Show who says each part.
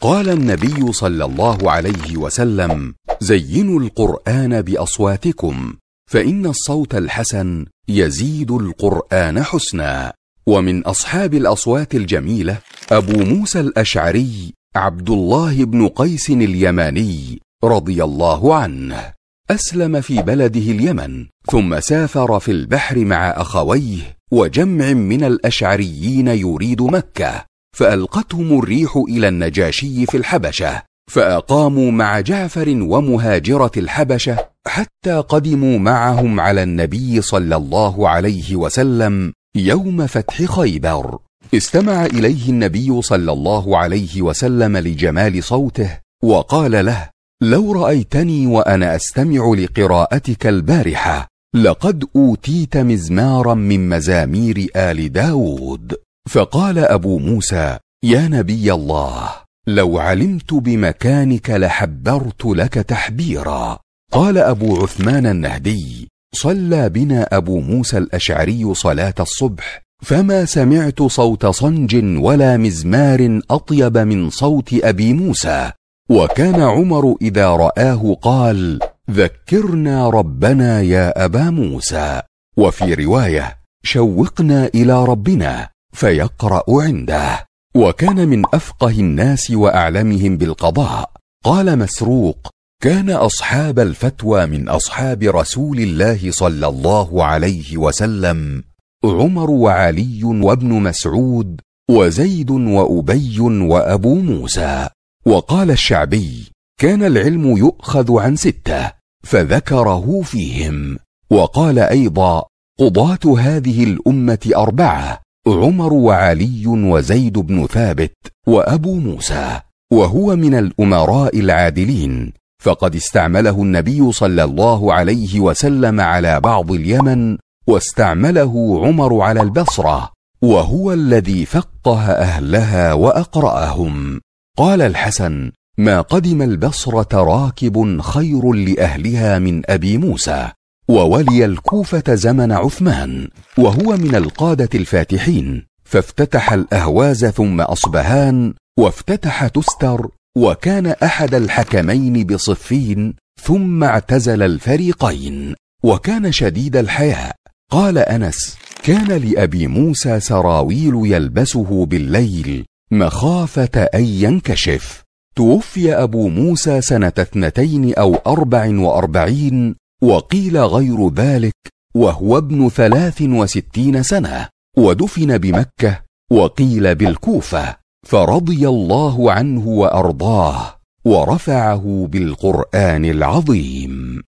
Speaker 1: قال النبي صلى الله عليه وسلم زينوا القران باصواتكم فان الصوت الحسن يزيد القران حسنا ومن اصحاب الاصوات الجميله ابو موسى الاشعري عبد الله بن قيس اليماني رضي الله عنه اسلم في بلده اليمن ثم سافر في البحر مع اخويه وجمع من الاشعريين يريد مكه فالقتهم الريح الى النجاشي في الحبشه فاقاموا مع جعفر ومهاجره الحبشه حتى قدموا معهم على النبي صلى الله عليه وسلم يوم فتح خيبر استمع اليه النبي صلى الله عليه وسلم لجمال صوته وقال له لو رايتني وانا استمع لقراءتك البارحه لقد اوتيت مزمارا من مزامير ال داود فقال ابو موسى يا نبي الله لو علمت بمكانك لحبرت لك تحبيرا قال ابو عثمان النهدي صلى بنا ابو موسى الاشعري صلاه الصبح فما سمعت صوت صنج ولا مزمار اطيب من صوت ابي موسى وكان عمر اذا راه قال ذكرنا ربنا يا ابا موسى وفي روايه شوقنا الى ربنا فيقرا عنده وكان من افقه الناس واعلمهم بالقضاء قال مسروق كان اصحاب الفتوى من اصحاب رسول الله صلى الله عليه وسلم عمر وعلي وابن مسعود وزيد وابي وابو موسى وقال الشعبي كان العلم يؤخذ عن سته فذكره فيهم وقال ايضا قضاه هذه الامه اربعه عمر وعلي وزيد بن ثابت وابو موسى وهو من الامراء العادلين فقد استعمله النبي صلى الله عليه وسلم على بعض اليمن واستعمله عمر على البصره وهو الذي فقه اهلها واقراهم قال الحسن ما قدم البصره راكب خير لاهلها من ابي موسى وولي الكوفة زمن عثمان وهو من القادة الفاتحين فافتتح الأهواز ثم أصبهان وافتتح تستر وكان أحد الحكمين بصفين ثم اعتزل الفريقين وكان شديد الحياء قال أنس كان لأبي موسى سراويل يلبسه بالليل مخافة أن ينكشف توفي أبو موسى سنة اثنتين أو أربع وأربعين وقيل غير ذلك وهو ابن ثلاث وستين سنة ودفن بمكة وقيل بالكوفة فرضي الله عنه وأرضاه ورفعه بالقرآن العظيم